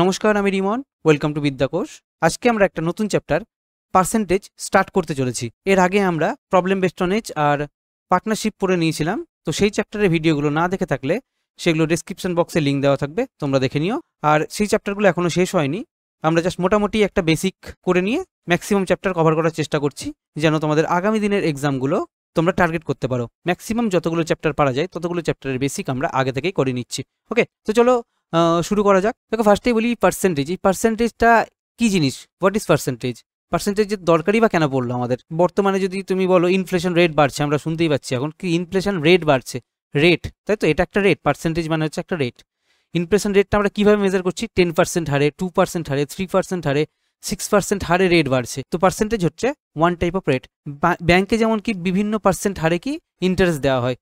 নমস্কার আমি Rimon welcome to বিদ্যাকোষ আজকে আমরা একটা নতুন চ্যাপ্টার পার্সেন্টেজ স্টার্ট করতে চলেছি এর আগে আমরা প্রবলেম বেস্ট অনেজ আর পার্টনারশিপ পড়ে নিয়েছিলাম তো সেই চ্যাপ্টারের ভিডিওগুলো না দেখে থাকলে সেগুলো ডিসক্রিপশন বক্সে লিঙ্ক দেওয়া থাকবে তোমরা দেখে নিও আর সেই চ্যাপ্টারগুলো এখনও শেষ হয়নি আমরা জাস্ট মোটামুটি একটা বেসিক করে নিয়ে ম্যাক্সিমাম চ্যাপ্টার কভার করার চেষ্টা করছি যেন তোমাদের আগামী দিনের এক্সামগুলো তোমরা টার্গেট করতে পারো ম্যাক্সিমাম যতগুলো চ্যাপ্টার পারা যায় ততগুলো চ্যাপ্টারের বেসিক আমরা আগে থেকেই করে নিচ্ছি ওকে তো চলো শুরু করা যাক দেখো ফার্স্টেই বলি পার্সেন্টেজ এই পার্সেন্টেজটা কী জিনিস হোয়াট ইজ পার্সেন্টেজ পার্সেন্টেজের দরকারই বা কেন বললো আমাদের বর্তমানে যদি তুমি বলো ইনফ্লেশন রেট বাড়ছে আমরা শুনতেই পাচ্ছি এখন কি ইনফ্লেশন রেট বাড়ছে রেট তাই তো এটা একটা রেট পার্সেন্টেজ মানে হচ্ছে একটা রেট ইনফ্লেশন রেটটা আমরা কীভাবে মেজার করছি টেন পার্সেন্ট হারে টু পার্সেন্ট হারে থ্রি পার্সেন্ট হারে সিক্স পার্সেন্ট হারে রেট বাড়ছে তো পার্সেন্টেজ হচ্ছে ওয়ান টাইপ অফ রেট ব্যাংকে যেমন কি বিভিন্ন পার্সেন্ট হারে কি ইন্টারেস্ট দেওয়া হয়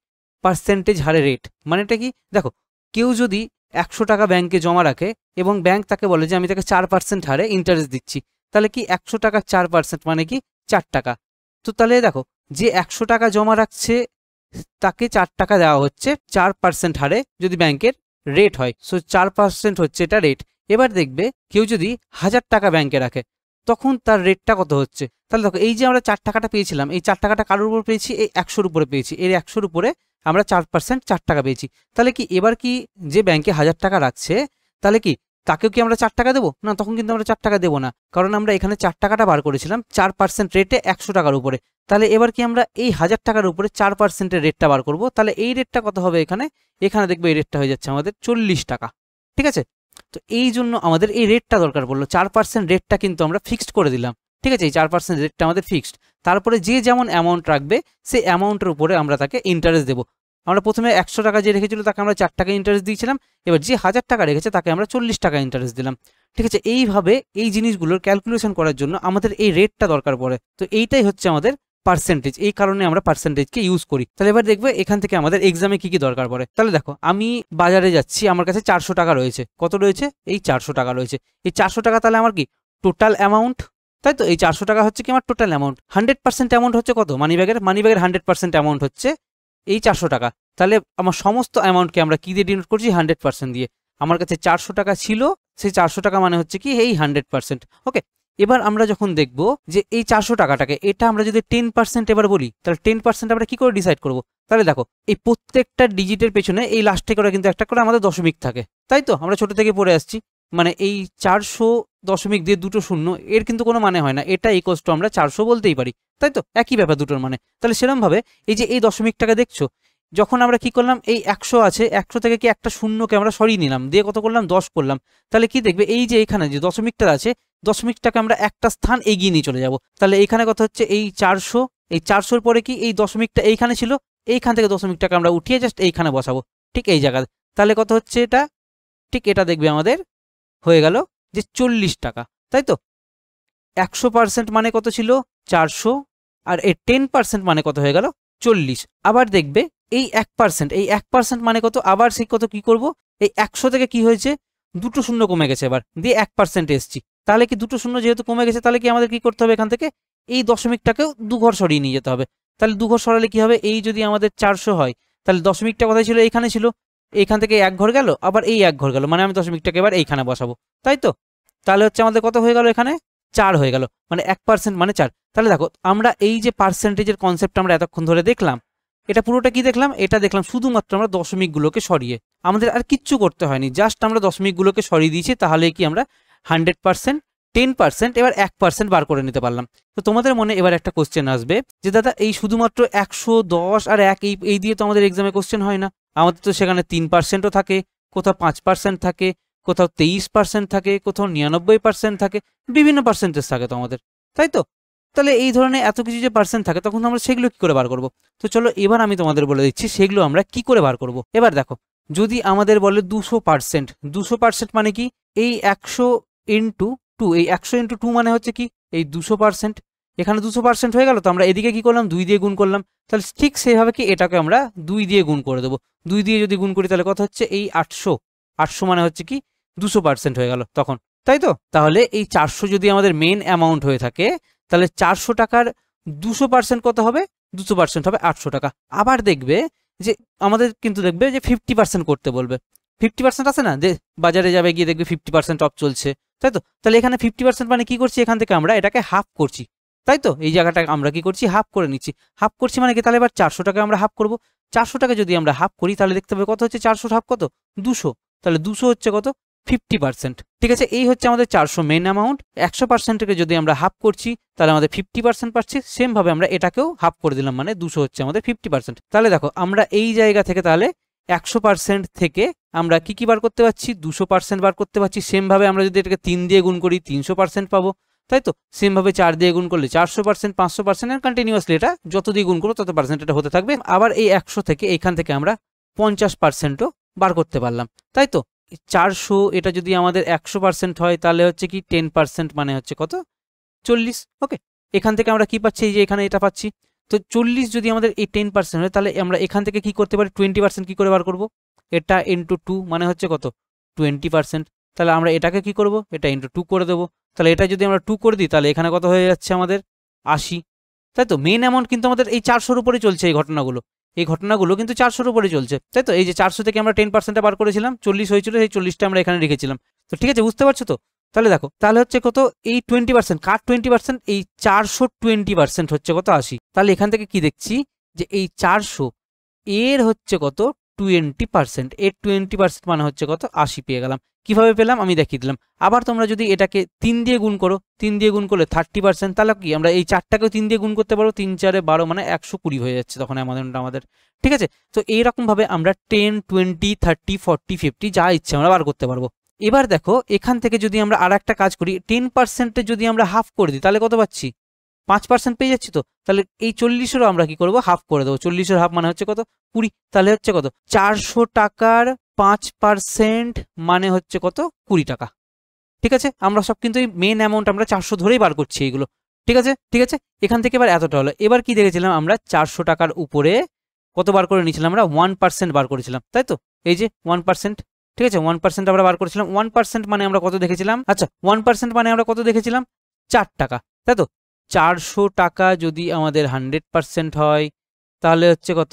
পার্সেন্টেজ হারে রেট মানেটা কি দেখো কেউ যদি একশো টাকা ব্যাংকে জমা রাখে এবং ব্যাংক তাকে বলে যে আমি তাকে চার পার্সেন্ট হারে ইন্টারেস্ট দিচ্ছি তাহলে কি একশো টাকা চার পার্সেন্ট মানে কি চার টাকা তো তাহলে দেখো যে একশো টাকা জমা রাখছে তাকে চার টাকা দেওয়া হচ্ছে চার পার্সেন্ট হারে যদি ব্যাংকের রেট হয় সো চার পার্সেন্ট হচ্ছে এটা রেট এবার দেখবে কেউ যদি হাজার টাকা ব্যাংকে রাখে তখন তার রেটটা কত হচ্ছে তাহলে দেখো এই যে আমরা চার টাকাটা পেয়েছিলাম এই চার টাকাটা কারোর উপর পেয়েছি এই একশোর উপরে পেয়েছি এর একশোর উপরে আমরা চার পার্সেন্ট চার টাকা পেয়েছি তাহলে কি এবার কি যে ব্যাংকে হাজার টাকা রাখছে তাহলে কি তাকেও কি আমরা চার টাকা দেবো না তখন কিন্তু আমরা চার টাকা দেবো না কারণ আমরা এখানে চার টাকাটা বার করেছিলাম চার পার্সেন্ট রেটে একশো টাকার উপরে তাহলে এবার কি আমরা এই হাজার টাকার উপরে চার পার্সেন্টের রেটটা বার করব তাহলে এই রেটটা কত হবে এখানে এখানে দেখবো এই রেটটা হয়ে যাচ্ছে আমাদের চল্লিশ টাকা ঠিক আছে তো এই জন্য আমাদের এই রেটটা দরকার পড়লো চার পার্সেন্ট রেটটা কিন্তু আমরা ফিক্সড করে দিলাম ঠিক আছে এই চার পার্সেন্ট রেটটা আমাদের ফিক্সড তারপরে যে যেমন অ্যামাউন্ট রাখবে সে অ্যামাউন্টের উপরে আমরা তাকে ইন্টারেস্ট দেবো আমরা প্রথমে একশো টাকা যে রেখেছিল তাকে আমরা চার টাকা ইন্টারেস্ট দিয়েছিলাম এবার যে হাজার টাকা রেখেছে তাকে আমরা চল্লিশ টাকা ইন্টারেস্ট দিলাম ঠিক আছে এইভাবে এই জিনিসগুলোর ক্যালকুলেশন করার জন্য আমাদের এই রেটটা দরকার পড়ে তো এইটাই হচ্ছে আমাদের পার্সেন্টেজ এই কারণে আমরা পার্সেন্টেজকে ইউজ করি তাহলে এবার দেখবে এখান থেকে আমাদের এক্সামে কি কি দরকার পড়ে তাহলে দেখো আমি বাজারে যাচ্ছি আমার কাছে চারশো টাকা রয়েছে কত রয়েছে এই চারশো টাকা রয়েছে এই চারশো টাকা তাহলে আমার কি টোটাল অ্যামাউন্ট তাই তো এই চারশো টাকা হচ্ছে কি আমার total amount hundred percent amount হচ্ছে কত মানি ব্যাগের মানি ব্যাগের হান্ড্রেড পার্সেন্ট অ্যামাউন্ট হচ্ছে এই চারশো টাকা তাহলে আমার সমস্ত অ্যামাউন্টকে আমরা কী দিয়ে ডিনোট করছি হান্ড্রেড পার্সেন্ট দিয়ে আমার কাছে চারশো টাকা ছিল সেই চারশো টাকা মানে হচ্ছে কি এই হান্ড্রেড পার্সেন্ট ওকে এবার আমরা যখন দেখব যে এই চারশো টাকাটাকে এটা আমরা যদি টেন পার্সেন্ট এবার বলি তাহলে টেন পার্সেন্ট আমরা কী করে ডিসাইড করবো তাহলে দেখো এই প্রত্যেকটা ডিজিটের পেছনে এই লাস্টে করে কিন্তু একটা করে আমাদের দশমিক থাকে তাই তো আমরা ছোটো থেকে পড়ে আসছি মানে এই চারশো দশমিক দিয়ে দুটো শূন্য এর কিন্তু কোনো মানে হয় না এটা ইকোস টু আমরা চারশো বলতেই পারি তাই তো একই ব্যাপার দুটোর মানে তাহলে সেরমভাবে এই যে এই দশমিকটাকে দেখছো যখন আমরা কি করলাম এই একশো আছে একশো থেকে কি একটা শূন্যকে আমরা সরিয়ে নিলাম দিয়ে কত করলাম দশ করলাম তাহলে কি দেখবে এই যে এখানে যে দশমিকটা আছে দশমিকটাকে আমরা একটা স্থান এগিয়ে নিয়ে চলে যাব তাহলে এইখানে কথা হচ্ছে এই চারশো এই চারশোর পরে কি এই দশমিকটা এইখানে ছিল এইখান থেকে দশমিকটাকে আমরা উঠিয়ে জাস্ট এইখানে বসাবো ঠিক এই জায়গায় তাহলে কথা হচ্ছে এটা ঠিক এটা দেখবে আমাদের হয়ে গেল যে চল্লিশ টাকা তাই তো একশো পার্সেন্ট মানে কত ছিল চারশো আর এর টেন পার্সেন্ট মানে কত হয়ে গেল চল্লিশ আবার দেখবে এই এক পার্সেন্ট এই এক পার্সেন্ট মানে কত আবার সেই কত কি করব এই একশো থেকে কি হয়েছে দুটো শূন্য কমে গেছে এবার দিয়ে এক পার্সেন্ট এসছি তাহলে কি দুটো শূন্য যেহেতু কমে গেছে তাহলে কি আমাদের কি করতে হবে এখান থেকে এই দশমিকটাকেও দুঘর সরিয়ে নিয়ে যেতে হবে তাহলে দুঘর সরালে কি হবে এই যদি আমাদের চারশো হয় তাহলে দশমিকটা কোথায় ছিল এখানে ছিল এইখান থেকে এক ঘর গেল আবার এই এক ঘর গেল মানে আমি দশমিকটাকে এবার এইখানে বসাবো তাই তো তাহলে হচ্ছে আমাদের কত হয়ে গেল এখানে চার হয়ে গেল মানে এক পার্সেন্ট মানে চার তাহলে দেখো আমরা এই যে পার্সেন্টেজের কনসেপ্ট আমরা এতক্ষণ ধরে দেখলাম এটা পুরোটা কি দেখলাম এটা দেখলাম শুধুমাত্র আমরা দশমিকগুলোকে সরিয়ে আমাদের আর কিচ্ছু করতে হয়নি জাস্ট আমরা দশমিকগুলোকে সরিয়ে দিয়েছি তাহলে কি আমরা হান্ড্রেড পার্সেন্ট টেন পার্সেন্ট এবার এক পার্সেন্ট বার করে নিতে পারলাম তো তোমাদের মনে এবার একটা কোশ্চেন আসবে যে দাদা এই শুধুমাত্র একশো দশ আর এক এই এই দিয়ে তো আমাদের এক্সামে কোশ্চেন হয় না আমাদের তো সেখানে তিন পার্সেন্টও থাকে কোথাও পাঁচ পার্সেন্ট থাকে কোথাও তেইশ পার্সেন্ট থাকে কোথাও নিরানব্বই পার্সেন্ট থাকে বিভিন্ন পার্সেন্টেজ থাকে তো আমাদের তাই তো তাহলে এই ধরনের এত কিছু যে পার্সেন্ট থাকে তখন আমরা সেগুলো কি করে বার করব তো চলো এবার আমি তোমাদের বলে দিচ্ছি সেগুলো আমরা কি করে বার করব এবার দেখো যদি আমাদের বলে দুশো পার্সেন্ট দুশো পার্সেন্ট মানে কি এই একশো ইন্টু টু এই একশো ইন্টু টু মানে হচ্ছে কি এই দুশো পার্সেন্ট এখানে দুশো পার্সেন্ট হয়ে গেল তো আমরা এদিকে কি করলাম দুই দিয়ে গুণ করলাম তাহলে ঠিক সেইভাবে কি এটাকে আমরা দুই দিয়ে গুণ করে দেবো দুই দিয়ে যদি গুণ করি তাহলে কথা হচ্ছে এই আটশো আটশো মানে হচ্ছে কি দুশো পার্সেন্ট হয়ে গেল তখন তাই তো তাহলে এই চারশো যদি আমাদের মেন অ্যামাউন্ট হয়ে থাকে তাহলে চারশো টাকার দুশো পার্সেন্ট কত হবে দুশো পার্সেন্ট হবে আটশো টাকা আবার দেখবে যে আমাদের কিন্তু দেখবে যে ফিফটি পার্সেন্ট করতে বলবে ফিফটি পার্সেন্ট আছে না যে বাজারে যাবে গিয়ে দেখবে ফিফটি পার্সেন্ট অফ চলছে তাই তো তাহলে এখানে ফিফটি পার্সেন্ট মানে কি করছি এখান থেকে আমরা এটাকে হাফ করছি তাই তো এই জায়গাটা আমরা কি করছি হাফ করে নিচ্ছি হাফ করছি মানে কি তাহলে এবার চারশো টাকা আমরা হাফ করব চারশো টাকা যদি আমরা হাফ করি তাহলে দেখতে হবে কত হচ্ছে চারশো হাফ কত দুশো তাহলে দুশো হচ্ছে কত ফিফটি পার্সেন্ট ঠিক আছে এই হচ্ছে আমাদের চারশো মেন অ্যামাউন্ট একশো পার্সেন্টকে যদি আমরা হাফ করছি তাহলে আমাদের ফিফটি পার্সেন্ট পাচ্ছি সেমভাবে আমরা এটাকেও হাফ করে দিলাম মানে দুশো হচ্ছে আমাদের ফিফটি পার্সেন্ট তাহলে দেখো আমরা এই জায়গা থেকে তাহলে একশো পার্সেন্ট থেকে আমরা কি কি বার করতে পারছি দুশো পার্সেন্ট বার করতে পারছি সেমভাবে আমরা যদি এটাকে তিন দিয়ে গুণ করি তিনশো পার্সেন্ট পাবো তাই তো সেমভাবে চার দিয়ে গুণ করলে চারশো পার্সেন্ট পাঁচশো পার্সেন্টের কন্টিনিউয়াসলি এটা যত দিয়ে গুণ করবো তত পার্সেন্ট এটা হতে থাকবে আবার এই একশো থেকে এখান থেকে আমরা পঞ্চাশ পার্সেন্টও বার করতে পারলাম তাই তো চারশো এটা যদি আমাদের একশো পার্সেন্ট হয় তাহলে হচ্ছে কি টেন পার্সেন্ট মানে হচ্ছে কত চল্লিশ ওকে এখান থেকে আমরা কি পাচ্ছি এই যে এখানে এটা পাচ্ছি তো চল্লিশ যদি আমাদের এই টেন পার্সেন্ট হয় তাহলে আমরা এখান থেকে কি করতে পারি টোয়েন্টি পার্সেন্ট কী করে বার করবো এটা ইন্টু টু মানে হচ্ছে কত টোয়েন্টি পার্সেন্ট তাহলে আমরা এটাকে কি করব এটা ইন্টু টু করে দেবো তাহলে এটা যদি আমরা টু করে দিই তাহলে এখানে কত হয়ে যাচ্ছে আমাদের আশি তাই তো মেন অ্যামাউন্ট কিন্তু আমাদের এই চারশোর উপরে চলছে এই ঘটনাগুলো এই ঘটনাগুলো কিন্তু চারশোর উপরে চলছে তাই তো এই যে চারশো থেকে আমরা টেন পার্সেন্টটা বার করেছিলাম চল্লিশ হয়েছিল সেই চল্লিশটা আমরা এখানে রেখেছিলাম তো ঠিক আছে বুঝতে পারছো তো তাহলে দেখো তাহলে হচ্ছে কত এই টোয়েন্টি পার্সেন্ট কার টোয়েন্টি পার্সেন্ট এই চারশো টোয়েন্টি পার্সেন্ট হচ্ছে কত আশি তাহলে এখান থেকে কি দেখছি যে এই চারশো এর হচ্ছে কত টোয়েন্টি পার্সেন্ট এর টোয়েন্টি পার্সেন্ট মানে হচ্ছে কত আশি পেয়ে গেলাম কীভাবে পেলাম আমি দেখিয়ে দিলাম আবার তোমরা যদি এটাকে তিন দিয়ে গুণ করো তিন দিয়ে গুণ করলে থার্টি পার্সেন্ট তাহলে কি আমরা এই চারটাকেও তিন দিয়ে গুণ করতে পারো তিন চারে বারো মানে একশো কুড়ি হয়ে যাচ্ছে তখন অ্যামাজনটা আমাদের ঠিক আছে তো এইরকমভাবে আমরা ten twenty thirty forty fifty যা ইচ্ছে আমরা বার করতে পারবো এবার দেখো এখান থেকে যদি আমরা আর একটা কাজ করি টেন পার্সেন্টে যদি আমরা হাফ করে দিই তাহলে কত পাচ্ছি পাঁচ পার্সেন্ট পেয়ে যাচ্ছি তো তাহলে এই চল্লিশেরও আমরা কি করব হাফ করে দেবো চল্লিশের হাফ মানে হচ্ছে কত কুড়ি তাহলে হচ্ছে কত চারশো টাকার পাঁচ পার্সেন্ট মানে হচ্ছে কত কুড়ি টাকা ঠিক আছে আমরা সব কিন্তু এই মেন অ্যামাউন্ট আমরা চারশো ধরেই বার করছি এইগুলো ঠিক আছে ঠিক আছে এখান থেকে এবার এতটা হলো এবার কি দেখেছিলাম আমরা চারশো টাকার উপরে কত বার করে নিয়েছিলাম আমরা ওয়ান পার্সেন্ট বার করেছিলাম তাই তো এই যে ওয়ান পার্সেন্ট ঠিক আছে ওয়ান পার্সেন্ট আমরা বার করেছিলাম ওয়ান পার্সেন্ট মানে আমরা কত দেখেছিলাম আচ্ছা ওয়ান পার্সেন্ট মানে আমরা কত দেখেছিলাম চার টাকা তাই তো চারশো টাকা যদি আমাদের হান্ড্রেড পারসেন্ট হয় তাহলে হচ্ছে কত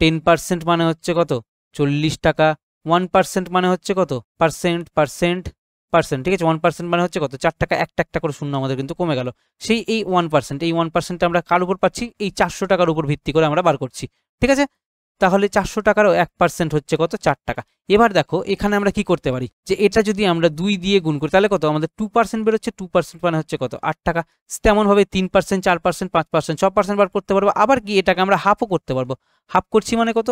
টেন পারসেন্ট মানে হচ্ছে কত চল্লিশ টাকা ওয়ান পার্সেন্ট মানে হচ্ছে কত পার্সেন্ট পার্সেন্ট পার্সেন্ট ঠিক আছে ওয়ান পার্সেন্ট মানে হচ্ছে কত চার টাকা একটা একটা করে শূন্য আমাদের কিন্তু কমে গেল সেই এই ওয়ান পার্সেন্ট এই ওয়ান পার্সেন্ট আমরা কার উপর পাচ্ছি এই চারশো টাকার উপর ভিত্তি করে আমরা বার করছি ঠিক আছে তাহলে চারশো টাকারও এক পার্সেন্ট হচ্ছে কত চার টাকা এবার দেখো এখানে আমরা কি করতে পারি যে এটা যদি আমরা দুই দিয়ে গুণ করি তাহলে কত আমাদের টু পার্সেন্ট বেরোচ্ছে টু পার্সেন্ট মানে হচ্ছে কত আট টাকা তেমনভাবে তিন পার্সেন্ট চার পার্সেন্ট পাঁচ পার্সেন্ট ছ পার্সেন্ট বার করতে পারবো আবার কি এটাকে আমরা হাফও করতে পারবো হাফ করছি মানে কত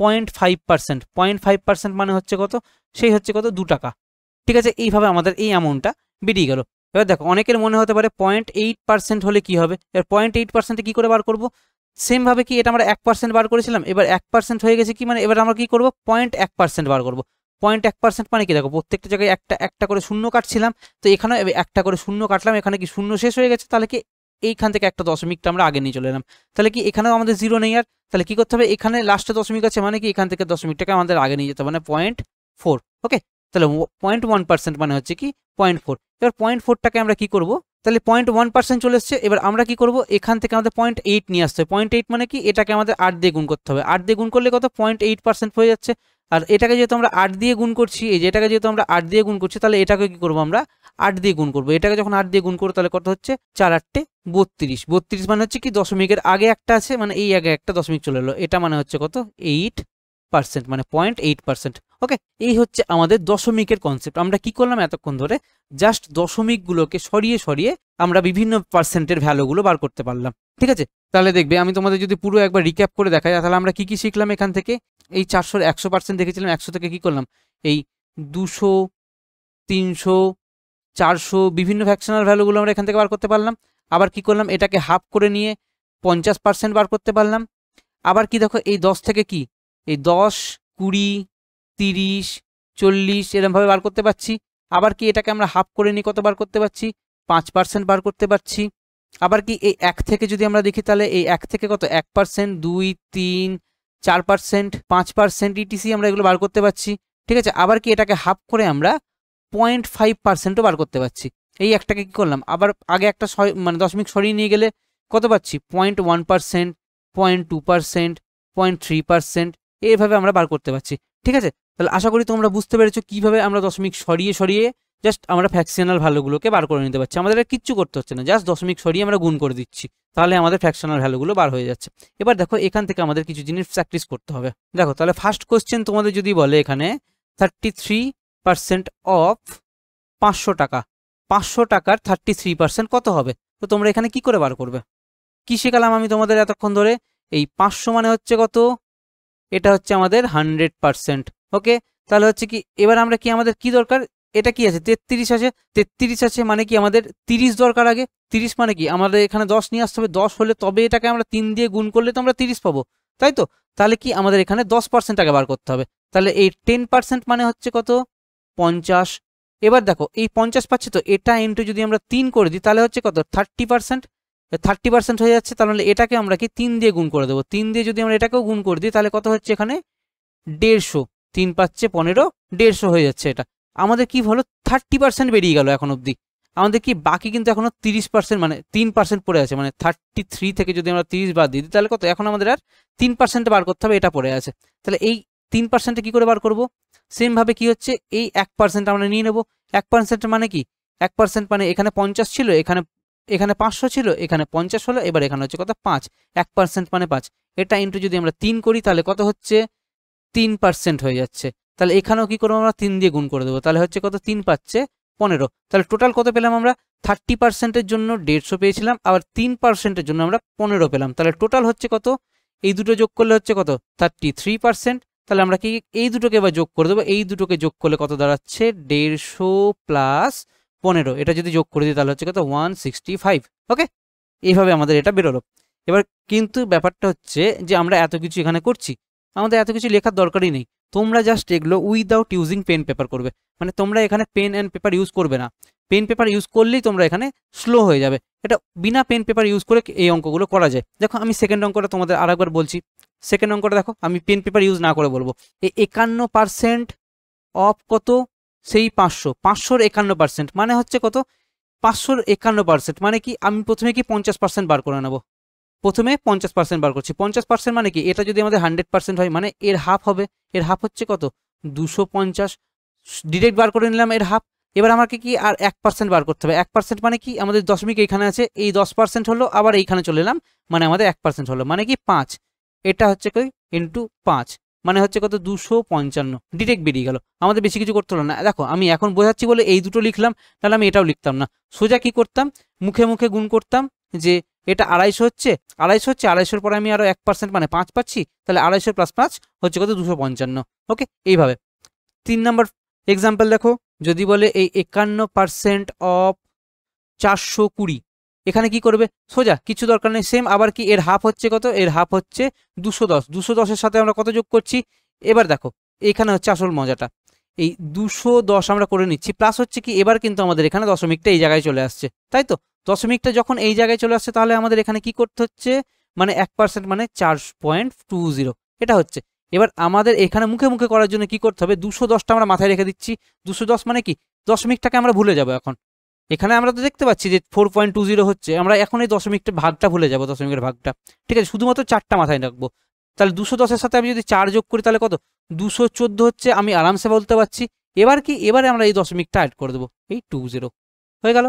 point five percent point five percent মানে হচ্ছে কত সেই হচ্ছে কত দু টাকা ঠিক আছে এইভাবে আমাদের এই অ্যামাউন্টটা বেরিয়ে গেল এবার দেখো অনেকের মনে হতে পারে পয়েন্ট এইট পার্সেন্ট হলে কি হবে এবার পয়েন্ট এইট পার্সেন্টে কী করে বার করবো সেমভাবে কি এটা আমরা এক পার্সেন্ট বার করেছিলাম এবার এক পার্সেন্ট হয়ে গেছে কি মানে এবার আমরা কি করব পয়েন্ট এক পার্সেন্ট বার করব পয়েন্ট এক পার্সেন্ট মানে কি দেখো প্রত্যেকটা জায়গায় একটা একটা করে শূন্য কাটছিলাম তো এখানে একটা করে শূন্য কাটলাম এখানে কি শূন্য শেষ হয়ে গেছে তাহলে কি এইখান থেকে একটা দশমিকটা আমরা আগে নিয়ে চলে এলাম তাহলে কি এখানেও আমাদের জিরো নেই আর তাহলে কি করতে হবে এখানে লাস্টে দশমিক আছে মানে কি এখান থেকে দশমিকটাকে আমাদের আগে নিয়ে যেতে হবে মানে পয়েন্ট ফোর ওকে তাহলে পয়েন্ট ওয়ান পার্সেন্ট মানে হচ্ছে কি পয়েন্ট ফোর এবার পয়েন্ট ফোরটাকে আমরা কি করবো তাহলে পয়েন্ট ওয়ান পার্সেন্ট চলে এসছে এবার আমরা কি করব এখান থেকে আমাদের পয়েন্ট এইট নিয়ে আসতে হবে পয়েন্ট এইট মানে কি এটাকে আমাদের আট দিয়ে গুণ করতে হবে আট দিয়ে গুণ করলে কত পয়েন্ট এইট পার্সেন্ট হয়ে যাচ্ছে আর এটাকে যেহেতু আমরা আট দিয়ে গুণ করছি এই যে এটাকে যেহেতু আমরা আট দিয়ে গুণ করছি তাহলে এটাকে কি করবো আমরা আট দিয়ে গুণ করবো এটাকে যখন আট দিয়ে গুণ করবো তাহলে কত হচ্ছে চার আটটে বত্রিশ বত্রিশ মানে হচ্ছে কি দশমিকের আগে একটা আছে মানে এই আগে একটা দশমিক চলে এলো এটা মানে হচ্ছে কত এইট পার্সেন্ট মানে পয়েন্ট এইট পার্সেন্ট ওকে এই হচ্ছে আমাদের দশমিকের কনসেপ্ট আমরা কি করলাম এতক্ষণ ধরে জাস্ট দশমিকগুলোকে সরিয়ে সরিয়ে আমরা বিভিন্ন পার্সেন্টের ভ্যালুগুলো বার করতে পারলাম ঠিক আছে তাহলে দেখবে আমি তোমাদের যদি পুরো একবার রিক্যাপ করে দেখাই তাহলে আমরা কি কি শিখলাম এখান থেকে এই চারশোর একশো পার্সেন্ট দেখেছিলাম একশো থেকে কি করলাম এই দুশো তিনশো চারশো বিভিন্ন ফ্যাকশনাল ভ্যালুগুলো আমরা এখান থেকে বার করতে পারলাম আবার কি করলাম এটাকে হাফ করে নিয়ে পঞ্চাশ পার্সেন্ট বার করতে পারলাম আবার কি দেখো এই দশ থেকে কি এই দশ কুড়ি তিরিশ চল্লিশ এরমভাবে বার করতে পারছি আবার কি এটাকে আমরা হাফ করে নিয়ে কত বার করতে পারছি পাঁচ পার্সেন্ট বার করতে পারছি আবার কি এই এক থেকে যদি আমরা দেখি তাহলে এই এক থেকে কত এক পার্সেন্ট দুই তিন চার পার্সেন্ট পাঁচ পার্সেন্ট ইটিসি e আমরা এগুলো বার করতে পারছি ঠিক আছে আবার কি এটাকে হাফ করে আমরা পয়েন্ট ফাইভ পার্সেন্টও বার করতে পারছি এই একটাকে কী করলাম আবার আগে একটা মানে দশমিক সরিয়ে নিয়ে গেলে কত পাচ্ছি point one percent point two percent point three percent এইভাবে আমরা বার করতে পারছি ঠিক আছে তাহলে আশা করি তোমরা বুঝতে পেরেছো কীভাবে আমরা দশমিক সরিয়ে সরিয়ে জাস্ট আমরা ফ্যাকশনাল ভ্যালুগুলোকে বার করে নিতে পারছি আমাদের কিচ্ছু করতে হচ্ছে না জাস্ট দশমিক সরিয়ে আমরা গুণ করে দিচ্ছি তাহলে আমাদের ফ্যাকশনাল ভ্যালুগুলো বার হয়ে যাচ্ছে এবার দেখো এখান থেকে আমাদের কিছু জিনিস প্র্যাকটিস করতে হবে দেখো তাহলে ফার্স্ট কোশ্চেন তোমাদের যদি বলে এখানে থার্টি থ্রি পার্সেন্ট অফ পাঁচশো টাকা পাঁচশো টাকার থার্টি থ্রি পার্সেন্ট কত হবে তো তোমরা এখানে কি করে বার করবে কি শেখালাম আমি তোমাদের এতক্ষণ ধরে এই পাঁচশো মানে হচ্ছে কত এটা হচ্ছে আমাদের হান্ড্রেড পারসেন্ট ওকে তাহলে হচ্ছে কি এবার আমরা কি আমাদের কি দরকার এটা কি আছে তেত্রিশ আছে তেত্রিশ আছে মানে কি আমাদের তিরিশ দরকার আগে তিরিশ মানে কি আমাদের এখানে দশ নিয়ে আসতে হবে দশ হলে তবে এটাকে আমরা তিন দিয়ে গুণ করলে তো আমরা তিরিশ পাবো তাই তো তাহলে কি আমাদের এখানে দশ পার্সেন্ট আগে বার করতে হবে তাহলে এই টেন পার্সেন্ট মানে হচ্ছে কত পঞ্চাশ এবার দেখো এই পঞ্চাশ পাচ্ছে তো এটা ইন্টু যদি আমরা তিন করে দিই তাহলে হচ্ছে কত থার্টি পার্সেন্ট থার্টি পার্সেন্ট হয়ে যাচ্ছে তাহলে এটাকে আমরা কি তিন দিয়ে গুণ করে দেবো তিন দিয়ে যদি আমরা এটাকেও গুণ করে দিই তাহলে কত হচ্ছে এখানে দেড়শো তিন পাচ্ছে পনেরো দেড়শো হয়ে যাচ্ছে এটা আমাদের কি হলো থার্টি পার্সেন্ট বেরিয়ে গেল এখন অবধি আমাদের কি বাকি কিন্তু এখনও তিরিশ পার্সেন্ট মানে তিন পার্সেন্ট পড়ে আছে মানে থার্টি থ্রি থেকে যদি আমরা তিরিশ বাদ দিই তাহলে কত এখন আমাদের আর তিন পার্সেন্ট বার করতে হবে এটা পড়ে আছে তাহলে এই তিন পার্সেন্টে কী করে বার করব সেমভাবে কি হচ্ছে এই এক পার্সেন্ট আমরা নিয়ে নেবো এক পার্সেন্ট মানে কি এক পার্সেন্ট মানে এখানে পঞ্চাশ ছিল এখানে এখানে পাঁচশো ছিল এখানে পঞ্চাশ হলো এবার এখানে হচ্ছে কত পাঁচ এক পার্সেন্ট মানে পাঁচ এটা ইন্টু যদি আমরা তিন করি তাহলে কত হচ্ছে তিন পার্সেন্ট হয়ে যাচ্ছে তাহলে এখানেও কি করবো আমরা তিন দিয়ে গুণ করে দেবো তাহলে হচ্ছে কত তিন পাচ্ছে পনেরো তাহলে টোটাল কত পেলাম আমরা থার্টি পার্সেন্টের জন্য দেড়শো পেয়েছিলাম আবার তিন পার্সেন্টের জন্য আমরা পনেরো পেলাম তাহলে টোটাল হচ্ছে কত এই দুটো যোগ করলে হচ্ছে কত থার্টি থ্রি পার্সেন্ট তাহলে আমরা কি এই দুটোকে এবার যোগ করে দেবো এই দুটোকে যোগ করলে কত দাঁড়াচ্ছে দেড়শো প্লাস পনেরো এটা যদি যোগ করে দিই তাহলে হচ্ছে কত ওয়ান সিক্সটি ফাইভ ওকে এইভাবে আমাদের এটা বেরোলো এবার কিন্তু ব্যাপারটা হচ্ছে যে আমরা এত কিছু এখানে করছি আমাদের এত কিছু লেখার দরকারই নেই তোমরা জাস্ট এগুলো উইদাউট ইউজিং পেন পেপার করবে মানে তোমরা এখানে পেন অ্যান্ড পেপার ইউজ করবে না পেন পেপার ইউজ করলেই তোমরা এখানে স্লো হয়ে যাবে এটা বিনা পেন পেপার ইউজ করে এই অঙ্কগুলো করা যায় দেখো আমি সেকেন্ড অঙ্কটা তোমাদের আরেকবার বলছি সেকেন্ড অঙ্কটা দেখো আমি পেন পেপার ইউজ না করে বলবো এই একান্ন পার্সেন্ট অফ কত সেই পাঁচশো পাঁচশোর একান্ন পার্সেন্ট মানে হচ্ছে কত পাঁচশোর একান্ন পার্সেন্ট মানে কি আমি প্রথমে কি পঞ্চাশ পার্সেন্ট বার করে নেব প্রথমে পঞ্চাশ পার্সেন্ট বার করছি পঞ্চাশ পার্সেন্ট মানে কি এটা যদি আমাদের হান্ড্রেড পার্সেন্ট হয় মানে এর হাফ হবে এর হাফ হচ্ছে কত দুশো পঞ্চাশ ডিরেক্ট বার করে নিলাম এর হাফ এবার আমাকে কি আর এক পার্সেন্ট বার করতে হবে এক পার্সেন্ট মানে কি আমাদের দশমিক এইখানে আছে এই দশ পার্সেন্ট হলো আবার এইখানে চলে এলাম মানে আমাদের এক পার্সেন্ট হলো মানে কি পাঁচ এটা হচ্ছে কি ইন্টু পাঁচ মানে হচ্ছে কত দুশো পঞ্চান্ন ডিটেক্ট বেরিয়ে গেল আমাদের বেশি কিছু করতে হলো না দেখো আমি এখন বোঝাচ্ছি বলে এই দুটো লিখলাম তাহলে আমি এটাও লিখতাম না সোজা কি করতাম মুখে মুখে গুণ করতাম যে এটা আড়াইশো হচ্ছে আড়াইশো হচ্ছে আড়াইশোর পরে আমি আরও এক পার্সেন্ট মানে পাঁচ পাচ্ছি তাহলে আড়াইশো প্লাস পাঁচ হচ্ছে কত দুশো পঞ্চান্ন ওকে এইভাবে তিন নম্বর এক্সাম্পল দেখো যদি বলে এই একান্ন পার্সেন্ট অফ চারশো কুড়ি এখানে কি করবে সোজা কিছু দরকার নেই সেম আবার কি এর হাফ হচ্ছে কত এর হাফ হচ্ছে দুশো দশ দুশো দশের সাথে আমরা কত যোগ করছি এবার দেখো এখানে হচ্ছে আসল মজাটা এই দুশো দশ আমরা করে নিচ্ছি প্লাস হচ্ছে কি এবার কিন্তু আমাদের এখানে দশমিকটা এই জায়গায় চলে আসছে তাই তো দশমিকটা যখন এই জায়গায় চলে আসছে তাহলে আমাদের এখানে কি করতে হচ্ছে মানে এক পার্সেন্ট মানে চার পয়েন্ট টু জিরো এটা হচ্ছে এবার আমাদের এখানে মুখে মুখে করার জন্য কি করতে হবে দুশো দশটা আমরা মাথায় রেখে দিচ্ছি দুশো দশ মানে কি দশমিকটাকে আমরা ভুলে যাবো এখন এখানে আমরা তো দেখতে পাচ্ছি যে ফোর পয়েন্ট টু জিরো হচ্ছে আমরা এখন এই দশমিকটা ভাগটা ভুলে যাবো দশমিকের ভাগটা ঠিক আছে শুধুমাত্র চারটা মাথায় রাখবো তাহলে দুশো দশের সাথে আমি যদি চার যোগ করি তাহলে কত দুশো চোদ্দো হচ্ছে আমি আরামসে বলতে পারছি এবার কি এবারে আমরা এই দশমিকটা অ্যাড করে দেবো এই টু জিরো হয়ে গেল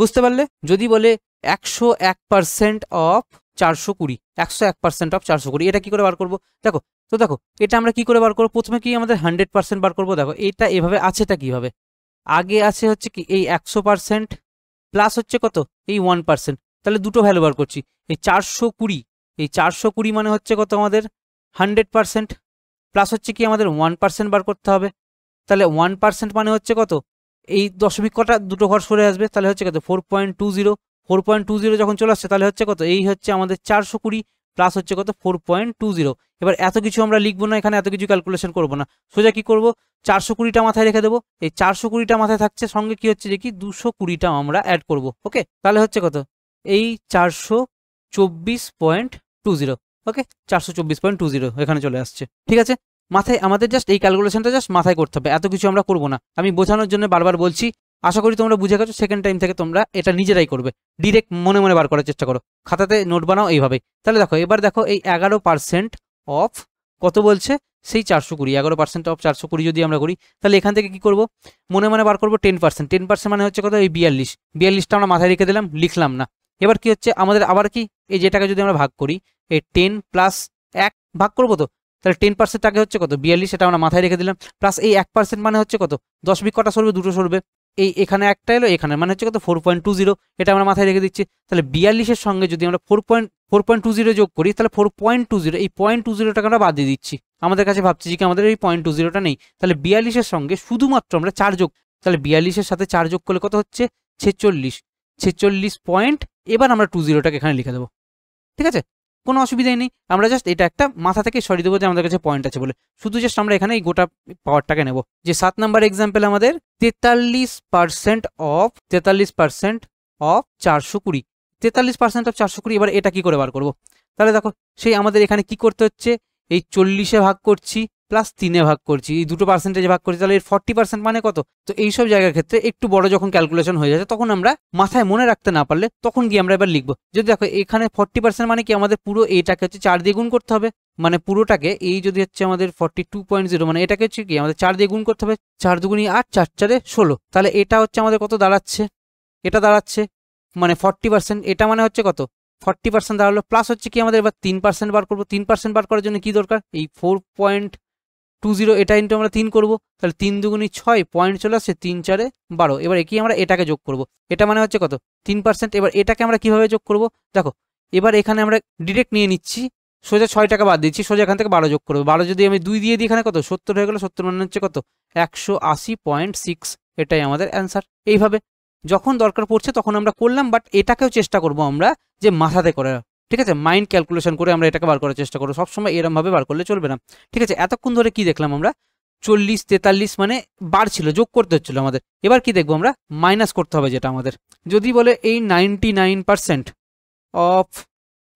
বুঝতে পারলে যদি বলে একশো এক পার্সেন্ট অফ চারশো কুড়ি একশো এক পার্সেন্ট অফ চারশো কুড়ি এটা কী করে বার করবো দেখো তো দেখো এটা আমরা কি করে বার করবো প্রথমে কি আমাদের হান্ড্রেড পার্সেন্ট বার করবো দেখো এটা এভাবে আছেটা কিভাবে আগে আছে হচ্ছে কি এই একশো পার্সেন্ট প্লাস হচ্ছে কত এই ওয়ান পার্সেন্ট তাহলে দুটো ভ্যালু বার করছি এই চারশো কুড়ি এই চারশো কুড়ি মানে হচ্ছে কত আমাদের হান্ড্রেড পার্সেন্ট প্লাস হচ্ছে কি আমাদের ওয়ান পার্সেন্ট বার করতে হবে তাহলে ওয়ান পার্সেন্ট মানে হচ্ছে কত এই দশমিক কটা দুটো ঘর সরে আসবে তাহলে হচ্ছে কত four point two zero four point two zero যখন চলে আসছে তাহলে হচ্ছে কত এই হচ্ছে আমাদের চারশো কুড়ি প্লাস হচ্ছে কত ফোর পয়েন্ট টু জিরো এবার এত কিছু আমরা লিখবো না এখানে এত কিছু ক্যালকুলেশন করবো না সোজা কি করব চারশো কুড়িটা মাথায় রেখে দেবো এই চারশো কুড়িটা মাথায় থাকছে সঙ্গে কি হচ্ছে যে কি দুশো কুড়িটা আমরা অ্যাড করব ওকে তাহলে হচ্ছে কত এই চারশো চব্বিশ পয়েন্ট টু জিরো ওকে চারশো চব্বিশ পয়েন্ট টু জিরো এখানে চলে আসছে ঠিক আছে মাথায় আমাদের জাস্ট এই ক্যালকুলেশনটা জাস্ট মাথায় করতে হবে এত কিছু আমরা করবো না আমি বোঝানোর জন্য বারবার বলছি আশা করি তোমরা বুঝে গেছো সেকেন্ড টাইম থেকে তোমরা এটা নিজেরাই করবে ডিরেক্ট মনে মনে বার করার চেষ্টা করো খাতাতে নোট বানাও এইভাবে তাহলে দেখো এবার দেখো এই এগারো পার্সেন্ট অফ কত বলছে সেই চারশো কুড়ি এগারো পার্সেন্ট অফ চারশো কুড়ি যদি আমরা করি তাহলে এখান থেকে কি করব মনে মনে বার করবো টেন পার্সেন্ট টেন পার্সেন্ট মানে হচ্ছে কত এই বিয়াল্লিশ বিয়াল্লিশটা আমরা মাথায় রেখে দিলাম লিখলাম না এবার কি হচ্ছে আমাদের আবার কি এই যেটাকে যদি আমরা ভাগ করি এই টেন প্লাস এক ভাগ করবো তো তাহলে টেন পার্সেন্ট আগে হচ্ছে কত বিয়াল্লিশ সেটা আমরা মাথায় রেখে দিলাম প্লাস এই এক পার্সেন্ট মানে হচ্ছে কত দশ বিক কটা সরবে দুটো সরবে এই এখানে একটা এলো এখানে মানে হচ্ছে কত ফোর পয়েন্ট টু জিরো এটা আমরা মাথায় রেখে দিচ্ছি তাহলে বিয়াল্লিশের সঙ্গে যদি আমরা four point four point two zero যোগ করি তাহলে ফোর পয়েন্ট টু জিরো এই পয়েন্ট টু জিরোটাকে আমরা বাদ দিয়ে দিচ্ছি আমাদের কাছে ভাবছি যে কি আমাদের এই পয়েন্ট টু জিরোটা নেই তাহলে বিয়াল্লিশের সঙ্গে শুধুমাত্র আমরা চার যোগ তাহলে বিয়াল্লিশের সাথে চার যোগ করলে কত হচ্ছে ছেচল্লিশ ছেচল্লিশ পয়েন্ট এবার আমরা টু জিরোটাকে এখানে লিখে দেবো ঠিক আছে কোনো অসুবিধাই নেই আমরা জাস্ট এটা একটা মাথা থেকে সরিয়ে দেবো যে আমাদের কাছে পয়েন্ট আছে বলে শুধু জাস্ট আমরা এখানে এই গোটা পাওয়ারটাকে নেব যে সাত নাম্বার এক্সাম্পল আমাদের তেতাল্লিশ পার্সেন্ট অফ তেতাল্লিশ পার্সেন্ট অফ চারশো কুড়ি তেতাল্লিশ পার্সেন্ট অফ চারশো কুড়ি এবার এটা কী করে বার করবো তাহলে দেখো সেই আমাদের এখানে কি করতে হচ্ছে এই চল্লিশে ভাগ করছি প্লাস তিনে ভাগ করছি এই দুটো পার্সেন্টেজে ভাগ করছি তাহলে এর ফর্টি পার্সেন্ট মানে কত তো এইসব জায়গার ক্ষেত্রে একটু বড় যখন ক্যালকুলেশন হয়ে যাচ্ছে তখন আমরা মাথায় মনে রাখতে না পারলে তখন গিয়ে আমরা এবার লিখবো যদি দেখো এখানে ফর্টি পার্সেন্ট মানে কি আমাদের পুরো এইটাকে হচ্ছে চার দিয়ে গুণ করতে হবে মানে পুরোটাকে এই যদি হচ্ছে আমাদের ফর্টি টু পয়েন্ট জিরো মানে এটাকে হচ্ছে কি আমাদের চার দিয়ে গুণ করতে হবে চার দুগুণি আট চার চারে ষোলো তাহলে এটা হচ্ছে আমাদের কত দাঁড়াচ্ছে এটা দাঁড়াচ্ছে মানে ফর্টি পার্সেন্ট এটা মানে হচ্ছে কত ফর্টি পার্সেন্ট দাঁড়ালো প্লাস হচ্ছে কি আমাদের এবার তিন পার্সেন্ট বার করবো তিন পার্সেন্ট বার করার জন্য কি দরকার এই ফোর পয়েন্ট টু জিরো এটা ইন্টু আমরা তিন করবো তাহলে তিন দুগুনি ছয় পয়েন্ট চলে আসছে তিন চারে বারো এবার একই আমরা এটাকে যোগ করব এটা মানে হচ্ছে কত তিন পার্সেন্ট এবার এটাকে আমরা কিভাবে যোগ করব দেখো এবার এখানে আমরা ডিরেক্ট নিয়ে নিচ্ছি সোজা ছয় টাকা বাদ দিচ্ছি সোজা এখান থেকে বারো যোগ করবো বারো যদি আমি দুই দিয়ে দিই এখানে কত সত্তর হয়ে গেলো সত্তর মানে হচ্ছে কত একশো আশি পয়েন্ট সিক্স এটাই আমাদের অ্যান্সার এইভাবে যখন দরকার পড়ছে তখন আমরা করলাম বাট এটাকেও চেষ্টা করব আমরা যে মাথাতে করার ঠিক আছে মাইন্ড ক্যালকুলেশন করে আমরা এটাকে বার করার চেষ্টা করবো সবসময় এরমভাবে বার করলে চলবে না ঠিক আছে এতক্ষণ ধরে কি দেখলাম আমরা চল্লিশ তেতাল্লিশ মানে বাড়ছিল যোগ করতে হচ্ছিল আমাদের এবার কি দেখবো আমরা মাইনাস করতে হবে যেটা আমাদের যদি বলে এই নাইনটি নাইন পারসেন্ট অফ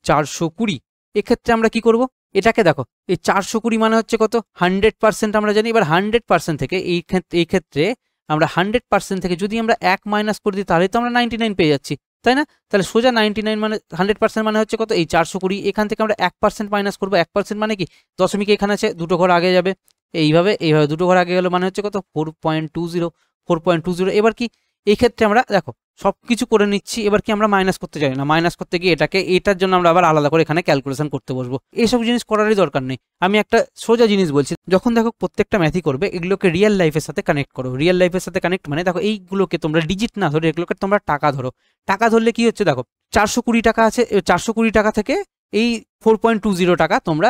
চারশো কুড়ি এক্ষেত্রে আমরা কি করব এটাকে দেখো এই চারশো কুড়ি মানে হচ্ছে কত হান্ড্রেড পার্সেন্ট আমরা জানি এবার হান্ড্রেড পার্সেন্ট থেকে এই এই ক্ষেত্রে আমরা হান্ড্রেড পার্সেন্ট থেকে যদি আমরা এক মাইনাস করে দিই তাহলে তো আমরা নাইনটি নাইন পেয়ে যাচ্ছি তাই না তাহলে সোজা নাইনটি নাইন মানে হান্ড্রেড পার্সেন্ট মানে হচ্ছে কত এই চারশো কুড়ি এখান থেকে আমরা এক পার্সেন্ট মাইনাস করবো এক পার্সেন্ট মানে কি দশমিক এখানে আছে দুটো ঘর আগে যাবে এইভাবে এইভাবে দুটো ঘর আগে গেলো মানে হচ্ছে কত four point two zero four point two zero এবার কি এই ক্ষেত্রে আমরা দেখো সব কিছু করে নিচ্ছি এবার কি আমরা মাইনাস করতে চাই না মাইনাস করতে গিয়ে এটাকে এটার জন্য আমরা আবার আলাদা করে এখানে ক্যালকুলেশন করতে বসবো এইসব জিনিস করারই দরকার নেই আমি একটা সোজা জিনিস বলছি যখন দেখো প্রত্যেকটা ম্যাথই করবে এগুলোকে রিয়েল লাইফের সাথে কানেক্ট করো রিয়েল লাইফের সাথে কানেক্ট মানে দেখো এইগুলোকে তোমরা ডিজিট না ধরো এগুলোকে তোমরা টাকা ধরো টাকা ধরলে কি হচ্ছে দেখো চারশো কুড়ি টাকা আছে চারশো কুড়ি টাকা থেকে এই ফোর পয়েন্ট টু জিরো টাকা তোমরা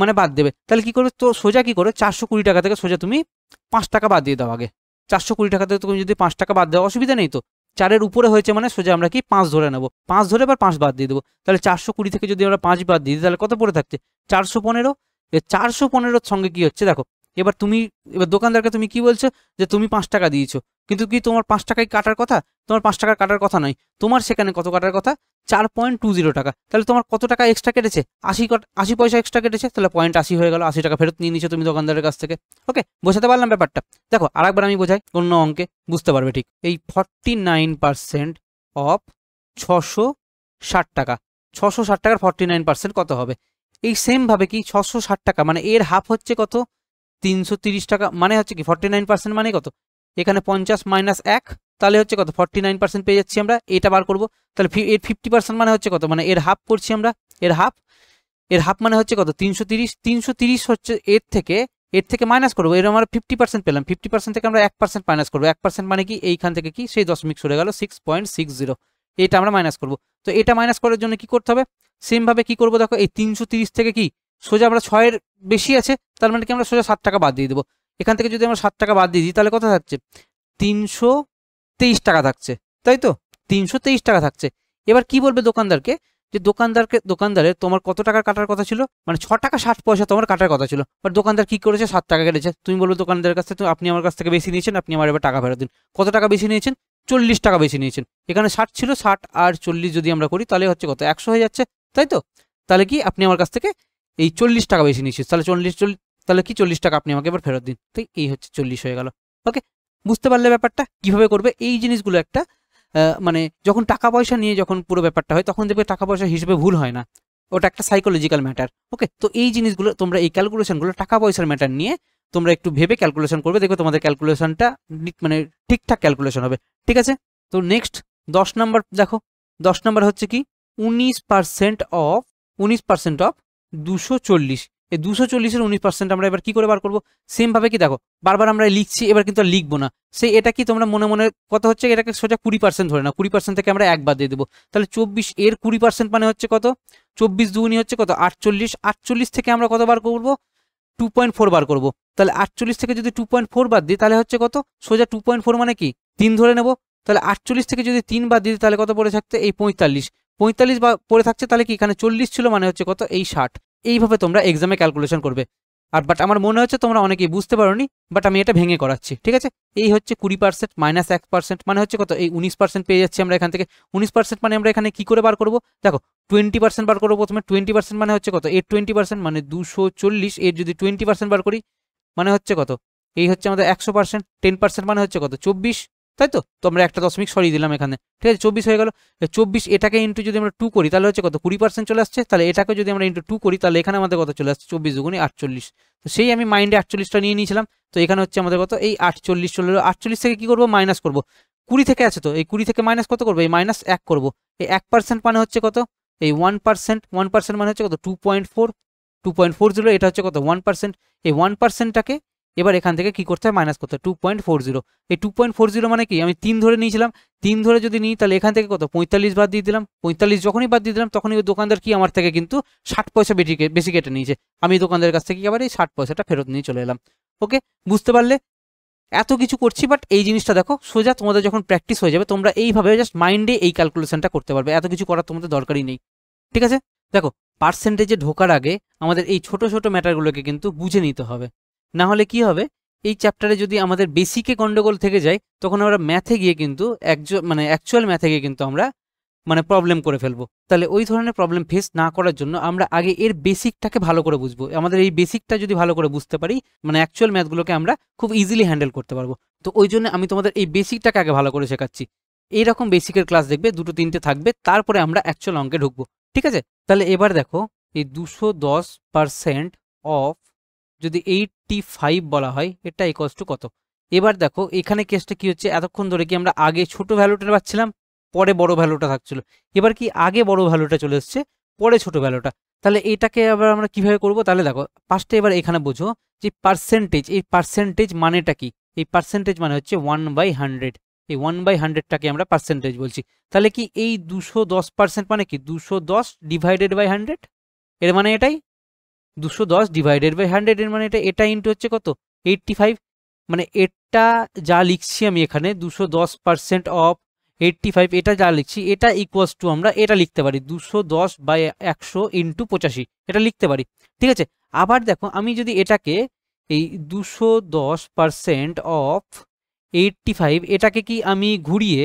মানে বাদ দেবে তাহলে কি করবে তো সোজা কি করো চারশো কুড়ি টাকা থেকে সোজা তুমি পাঁচ টাকা বাদ দিয়ে দাও আগে চারশো কুড়ি টাকা থেকে তুমি যদি পাঁচ টাকা বাদ দেওয়া অসুবিধা নেই তো চারের উপরে হয়েছে মানে সোজা আমরা কি পাঁচ ধরে নেব পাঁচ ধরে এবার পাঁচ বাদ দিয়ে দেবো তাহলে চারশো কুড়ি থেকে যদি আমরা পাঁচ বাদ দিই তাহলে কত পড়ে থাকছে চারশো পনেরো চারশো পনেরোর সঙ্গে কি হচ্ছে দেখো এবার তুমি এবার দোকানদারকে তুমি কি বলছো যে তুমি পাঁচ টাকা দিয়েছো কিন্তু কি তোমার পাঁচ টাকাই কাটার কথা তোমার পাঁচ টাকার কাটার কথা নয় তোমার সেখানে কত কাটার কথা চার পয়েন্ট টু জিরো টাকা তাহলে তোমার কত টাকা এক্সট্রা কেটেছে আশি আশি পয়সা এক্সট্রা কেটেছে তাহলে পয়েন্ট আশি হয়ে গেল আশি টাকা ফেরত নিয়ে নিচ্ছ তুমি দোকানদারের কাছ থেকে ওকে বোঝাতে পারলাম ব্যাপারটা দেখো আরেকবার আমি বোঝাই অন্য অঙ্কে বুঝতে পারবে ঠিক এই ফর্টি নাইন পার্সেন্ট অফ ছশো ষাট টাকা ছশো ষাট টাকার ফর্টি নাইন পার্সেন্ট কত হবে এই সেমভাবে কি ছশো ষাট টাকা মানে এর হাফ হচ্ছে কত তিনশো টাকা মানে হচ্ছে কি ফর্টি নাইন পার্সেন্ট মানে কত এখানে পঞ্চাশ মাইনাস এক তাহলে হচ্ছে কত ফর্টি নাইন পার্সেন্ট পেয়ে যাচ্ছি আমরা এটা বার করবো তাহলে এর ফিফটি পার্সেন্ট মানে হচ্ছে কত মানে এর হাফ করছি আমরা এর হাফ এর হাফ মানে হচ্ছে কত তিনশো তিরিশ তিনশো তিরিশ হচ্ছে এর থেকে এর থেকে মাইনাস করবো এর আমরা ফিফটি পার্সেন্ট পেলাম ফিফটি পার্সেন্ট থেকে আমরা এক পার্সেন্ট মাইনাস করবো এক পার্সেন্ট মানে কি এইখান থেকে কি সেই দশমিক সরে গেল সিক্স পয়েন্ট সিক্স জিরো এটা আমরা মাইনাস করবো তো এটা মাইনাস করার জন্য কি করতে হবে সেমভাবে কি করবো দেখো এই তিনশো তিরিশ থেকে কি সোজা আমরা ছয়ের বেশি আছে তার মানে কি আমরা সোজা সাত টাকা বাদ দিয়ে দেবো এখান থেকে যদি আমরা সাত টাকা বাদ দিয়ে দিই তাহলে কথা থাকছে তিনশো তেইশ টাকা থাকছে তাই তো তিনশো তেইশ টাকা থাকছে এবার কি বলবে দোকানদারকে যে দোকানদারকে দোকানদারের তোমার কত টাকার কাটার কথা ছিল মানে ছ টাকা ষাট পয়সা তোমার কাটার কথা ছিল বাট দোকানদার কি করেছে সাত টাকা কেটেছে তুমি বলবে দোকানদারের কাছ থেকে আপনি আমার কাছ থেকে বেশি নিয়েছেন আপনি আমার এবার টাকা ফেরত দিন কত টাকা বেশি নিয়েছেন চল্লিশ টাকা বেশি নিয়েছেন এখানে ষাট ছিল ষাট আর চল্লিশ যদি আমরা করি তাহলে হচ্ছে কত একশো হয়ে যাচ্ছে তাই তো তাহলে কি আপনি আমার কাছ থেকে এই চল্লিশ টাকা বেশি নিচ্ছিস তাহলে চল্লিশ চল্লিশ তাহলে কি চল্লিশ টাকা আপনি আমাকে এবার ফেরত দিন তো এই হচ্ছে চল্লিশ হয়ে গেল ওকে বুঝতে পারলে ব্যাপারটা কিভাবে করবে এই জিনিসগুলো একটা মানে যখন টাকা পয়সা নিয়ে যখন পুরো ব্যাপারটা হয় তখন দেখবে টাকা পয়সা হিসেবে ভুল হয় না ওটা একটা সাইকোলজিক্যাল ম্যাটার ওকে তো এই জিনিসগুলো তোমরা এই ক্যালকুলেশনগুলো টাকা পয়সার ম্যাটার নিয়ে তোমরা একটু ভেবে ক্যালকুলেশন করবে দেখবে তোমাদের ক্যালকুলেশনটা মানে ঠিকঠাক ক্যালকুলেশন হবে ঠিক আছে তো নেক্সট দশ নাম্বার দেখো দশ নাম্বার হচ্ছে কি উনিশ পার্সেন্ট অফ উনিশ পার্সেন্ট অফ দুশো চল্লিশ এই দুশো চল্লিশের উনিশ পার্সেন্ট আমরা এবার কী করে বার করবো সেমভাবে কি দেখো বারবার আমরা লিখছি এবার কিন্তু আর লিখবো না সে এটা কি তোমরা মনে মনে কথা হচ্ছে এটাকে সোজা কুড়ি পার্সেন্ট ধরে না কুড়ি পার্সেন্ট থেকে আমরা একবার দিয়ে দেবো তাহলে চব্বিশ এর কুড়ি পার্সেন্ট মানে হচ্ছে কত চব্বিশ দুগুনি হচ্ছে কত আটচল্লিশ আটচল্লিশ থেকে আমরা কত বার করবো টু পয়েন্ট ফোর বার করবো তাহলে আটচল্লিশ থেকে যদি টু পয়েন্ট ফোর বাদ দিই তাহলে হচ্ছে কত সোজা টু পয়েন্ট ফোর মানে কি তিন ধরে নেবো তাহলে আটচল্লিশ থেকে যদি তিন বাদ দিই তাহলে কত পড়ে থাকতে এই পঁয়তাল্লিশ পঁয়তাল্লিশ বা পড়ে থাকছে তাহলে কি এখানে চল্লিশ ছিল মানে হচ্ছে কত এই ষাট এইভাবে তোমরা এক্সামে ক্যালকুলেশন করবে আর বাট আমার মনে হচ্ছে তোমরা অনেকেই বুঝতে পারোনি বাট আমি এটা ভেঙে করাচ্ছি ঠিক আছে এই হচ্ছে কুড়ি পার্সেন্ট মাইনাস এক পার্সেন্ট মানে হচ্ছে কত এই উনিশ পার্সেন্ট পেয়ে যাচ্ছি আমরা এখান থেকে উনিশ পার্সেন্ট মানে আমরা এখানে কি করে বার করবো দেখো টোয়েন্টি পার্সেন্ট বার করবো প্রথমে টোয়েন্টি পার্সেন্ট মানে হচ্ছে কত এর টোয়েন্টি পার্সেন্ট মানে দুশো চল্লিশ এর যদি টোয়েন্টি পার্সেন্ট বার করি মানে হচ্ছে কত এই হচ্ছে আমাদের একশো পার্সেন্ট টেন পার্সেন্ট মানে হচ্ছে কত চব্বিশ তাই তো তো আমরা একটা দশমিক সরিয়ে দিলাম এখানে ঠিক আছে চব্বিশ হয়ে গেল চব্বিশ এটাকে ইন্টু যদি আমরা টু করি তাহলে হচ্ছে কত কুড়ি পার্সেন্ট চলে আসছে তাহলে এটাকে যদি আমরা ইন্টু টু করি তাহলে এখানে আমাদের কত চলে আসছে চব্বিশ দুগুণে আটচল্লিশ তো সেই আমি মাইন্ডে আটচল্লিশটা নিয়ে নিয়েছিলাম তো এখানে হচ্ছে আমাদের কত এই আটচল্লিশ চলে আটচল্লিশ থেকে কী করবো মাইনাস করবো কুড়ি থেকে আছে তো এই কুড়ি থেকে মাইনাস কত করবো এই মাইনাস এক করবো এই এক পার্সেন্ট মানে হচ্ছে কত এই ওয়ান পার্সেন্ট ওয়ান পার্সেন্ট মানে হচ্ছে কত two point four two point four zero এটা হচ্ছে কত ওয়ান পার্সেন্ট এই ওয়ান পার্সেন্টটাকে এবার এখান থেকে কি করতে হয় মাইনাস করতে হয় টু পয়েন্ট ফোর জিরো এই টু পয়েন্ট ফোর জিরো মানে কি আমি তিন ধরে নিয়েছিলাম তিন ধরে যদি নিই তাহলে এখান থেকে কত পঁয়তাল্লিশ বাদ দিয়ে দিলাম পঁয়তাল্লিশ যখনই বাদ দিয়ে দিলাম তখনই ওই দোকানদার কি আমার থেকে কিন্তু ষাট পয়সা বেশি বেশি কেটে নিয়েছে আমি দোকানদারের কাছ থেকে আবার এই ষাট পয়সাটা ফেরত নিয়ে চলে এলাম ওকে বুঝতে পারলে এত কিছু করছি বাট এই জিনিসটা দেখো সোজা তোমাদের যখন প্র্যাকটিস হয়ে যাবে তোমরা এইভাবে জাস্ট মাইন্ডে এই ক্যালকুলেশনটা করতে পারবে এত কিছু করার তোমাদের দরকারই নেই ঠিক আছে দেখো পার্সেন্টেজে ঢোকার আগে আমাদের এই ছোট ছোট ম্যাটারগুলোকে কিন্তু বুঝে নিতে হবে না হলে কি হবে এই চ্যাপ্টারে যদি আমাদের বেসিকে গন্ডগোল থেকে যায় তখন আমরা ম্যাথে গিয়ে কিন্তু মানে অ্যাকচুয়াল ম্যাথে গিয়ে কিন্তু আমরা মানে প্রবলেম করে ফেলবো তাহলে ওই ধরনের প্রবলেম ফেস না করার জন্য আমরা আগে এর বেসিকটাকে ভালো করে বুঝবো আমাদের এই বেসিকটা যদি ভালো করে বুঝতে পারি মানে অ্যাকচুয়াল ম্যাথগুলোকে আমরা খুব ইজিলি হ্যান্ডেল করতে পারবো তো ওই জন্য আমি তোমাদের এই বেসিকটাকে আগে ভালো করে শেখাচ্ছি এইরকম বেসিকের ক্লাস দেখবে দুটো তিনটে থাকবে তারপরে আমরা অ্যাকচুয়াল অঙ্কে ঢুকবো ঠিক আছে তাহলে এবার দেখো এই দুশো দশ পারসেন্ট অফ যদি এইটটি ফাইভ বলা হয় এটা ইকস টু কত এবার দেখো এখানে কেসটা কি হচ্ছে এতক্ষণ ধরে কি আমরা আগে ছোট ভ্যালুটা পাচ্ছিলাম পরে বড় ভ্যালুটা থাকছিল এবার কি আগে বড় ভ্যালুটা চলে এসছে পরে ছোট ভ্যালুটা তাহলে এটাকে আবার আমরা কিভাবে করব তাহলে দেখো ফার্স্টে এবার এখানে বোঝো যে পার্সেন্টেজ এই পার্সেন্টেজ মানেটা কি এই পার্সেন্টেজ মানে হচ্ছে ওয়ান বাই হান্ড্রেড এই ওয়ান বাই হান্ড্রেডটাকে আমরা পার্সেন্টেজ বলছি তাহলে কি এই দুশো দশ পার্সেন্ট মানে কি দুশো দশ ডিভাইডেড বাই হান্ড্রেড এর মানে এটাই দুশো দশ ডিভাইডেড বাই হান্ড্রেড এর মানে এটা এটা ইন্টু হচ্ছে কত এইট্টি ফাইভ মানে এটা যা লিখছি আমি এখানে দুশো দশ পার্সেন্ট অফ এইট্টি ফাইভ এটা যা লিখছি এটা ইকুয়ালস টু আমরা এটা লিখতে পারি দুশো দশ বাই একশো ইন্টু পঁচাশি এটা লিখতে পারি ঠিক আছে আবার দেখো আমি যদি এটাকে এই দুশো দশ পার্সেন্ট অফ এইটটি ফাইভ এটাকে কি আমি ঘুরিয়ে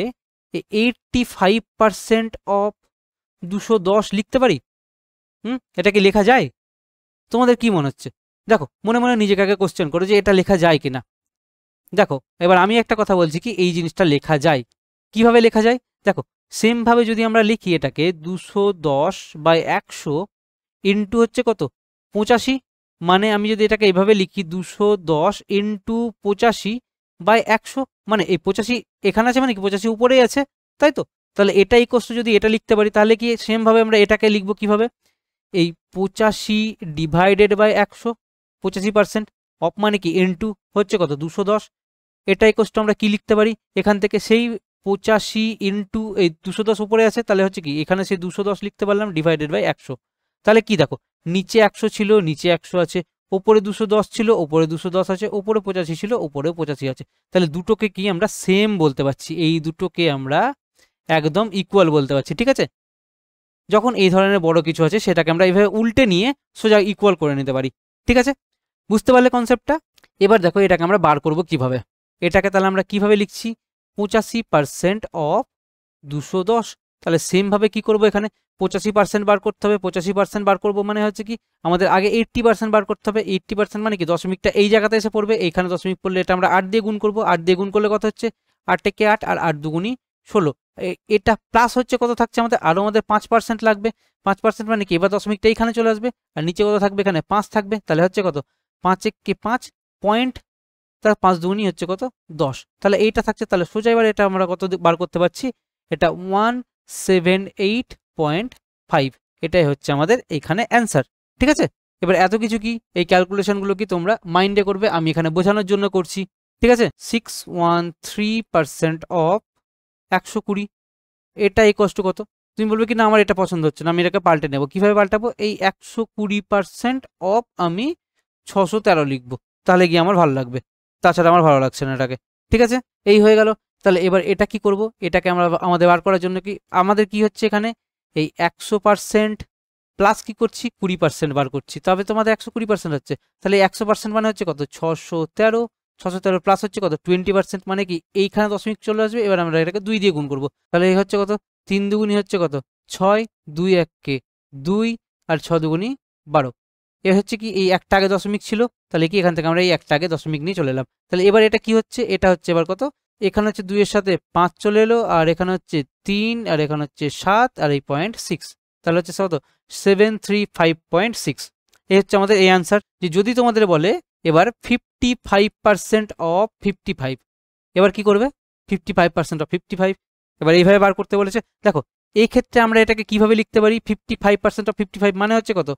এইটটি ফাইভ পার্সেন্ট অফ দুশো দশ লিখতে পারি হুম এটাকে লেখা যায় তোমাদের কি মনে হচ্ছে দেখো মনে মনে নিজেকে আগে কোশ্চেন করো যে এটা লেখা যায় কি না দেখো এবার আমি একটা কথা বলছি কি এই জিনিসটা লেখা যায় কিভাবে লেখা যায় দেখো সেমভাবে যদি আমরা লিখি এটাকে দুশো দশ বাই একশো ইন্টু হচ্ছে কত পঁচাশি মানে আমি যদি এটাকে এইভাবে লিখি দুশো দশ ইন্টু পঁচাশি বাই একশো মানে এই পঁচাশি এখানে আছে মানে কি পঁচাশি উপরেই আছে তাই তো তাহলে এটাই কষ্ট যদি এটা লিখতে পারি তাহলে কি সেমভাবে আমরা এটাকে লিখবো কিভাবে এই পঁচাশি ডিভাইডেড বাই একশো পঁচাশি পার্সেন্ট অফ মানে কি ইন্টু হচ্ছে কত দুশো দশ এটা ইকোসটা আমরা কি লিখতে পারি এখান থেকে সেই পঁচাশি ইন্টু এই দুশো দশ উপরে আছে তাহলে হচ্ছে কি এখানে সেই দুশো দশ লিখতে পারলাম ডিভাইডেড বাই একশো তাহলে কি দেখো নিচে একশো ছিল নিচে একশো আছে ওপরে দুশো দশ ছিল ওপরে দুশো দশ আছে ওপরে পঁচাশি ছিল ওপরেও পঁচাশি আছে তাহলে দুটোকে কি আমরা সেম বলতে পারছি এই দুটোকে আমরা একদম ইকুয়াল বলতে পারছি ঠিক আছে যখন এই ধরনের বড় কিছু আছে সেটাকে আমরা এইভাবে উল্টে নিয়ে সোজা ইকুয়াল করে নিতে পারি ঠিক আছে বুঝতে পারলে কনসেপ্টটা এবার দেখো এটাকে আমরা বার করব কিভাবে এটাকে তাহলে আমরা কিভাবে লিখছি পঁচাশি পার্সেন্ট অফ দুশো দশ তাহলে সেমভাবে কি করব এখানে পঁচাশি পার্সেন্ট বার করতে হবে পঁচাশি পার্সেন্ট বার করব মানে হচ্ছে কি আমাদের আগে এইট্টি পার্সেন্ট বার করতে হবে এইট্টি পার্সেন্ট মানে কি দশমিকটা এই জায়গাতে এসে পড়বে এইখানে দশমিক পড়লে এটা আমরা আট দিয়ে গুণ করব আট দিয়ে গুণ করলে কথা হচ্ছে আট কে আট আর আট দুগুণই ষোলো এটা প্লাস হচ্ছে কত থাকছে আমাদের আরও আমাদের পাঁচ পার্সেন্ট লাগবে পাঁচ পার্সেন্ট মানে কি এবার দশমিকটা এইখানে চলে আসবে আর নিচে কত থাকবে এখানে পাঁচ থাকবে তাহলে হচ্ছে কত পাঁচে কে পাঁচ পয়েন্ট তার পাঁচ দুগুনি হচ্ছে কত দশ তাহলে এইটা থাকছে তাহলে সোজা এবার এটা আমরা কত বার করতে পারছি এটা one seven eight point five এটাই হচ্ছে আমাদের এখানে অ্যান্সার ঠিক আছে এবার এত কিছু কি এই ক্যালকুলেশনগুলো কি তোমরা মাইন্ডে করবে আমি এখানে বোঝানোর জন্য করছি ঠিক আছে six one three percent of একশো কুড়ি এটা এই কষ্ট কত তুমি বলবে কি না আমার এটা পছন্দ হচ্ছে না আমি এটাকে পাল্টে নেবো কীভাবে পাল্টাবো এই একশো কুড়ি পার্সেন্ট অফ আমি ছশো তেরো লিখবো তাহলে গিয়ে আমার ভালো লাগবে তাছাড়া আমার ভালো লাগছে না এটাকে ঠিক আছে এই হয়ে গেল তাহলে এবার এটা কি করব এটাকে আমরা আমাদের বার করার জন্য কি আমাদের কি হচ্ছে এখানে এই একশো পার্সেন্ট প্লাস কি করছি কুড়ি পার্সেন্ট বার করছি তবে তোমাদের একশো কুড়ি পার্সেন্ট হচ্ছে তাহলে একশো পার্সেন্ট মানে হচ্ছে কত ছশো তেরো ছশো তেরো প্লাস হচ্ছে কত টোয়েন্টি পার্সেন্ট মানে কি এইখানে দশমিক চলে আসবে এবার আমরা এটাকে দুই দিয়ে গুণ করবো তাহলে এই হচ্ছে কত তিন দুগুণি হচ্ছে কত ছয় দুই এককে দুই আর ছ দুগুণি বারো এ হচ্ছে কি এই একটা আগে দশমিক ছিল তাহলে কি এখান থেকে আমরা এই একটা আগে দশমিক নিয়ে চলে এলাম তাহলে এবার এটা কি হচ্ছে এটা হচ্ছে এবার কত এখানে হচ্ছে দুইয়ের সাথে পাঁচ চলে এলো আর এখানে হচ্ছে তিন আর এখানে হচ্ছে সাত আর এই পয়েন্ট সিক্স তাহলে হচ্ছে কত seven three five point six এই হচ্ছে আমাদের এই অ্যান্সার যে যদি তোমাদের বলে এবার fifty five percent of fifty five এবার কি করবে fifty five percent of fifty five এবার এইভাবে বার করতে বলেছে দেখো এই ক্ষেত্রে আমরা এটাকে কিভাবে লিখতে পারি fifty five percent of fifty five মানে হচ্ছে কত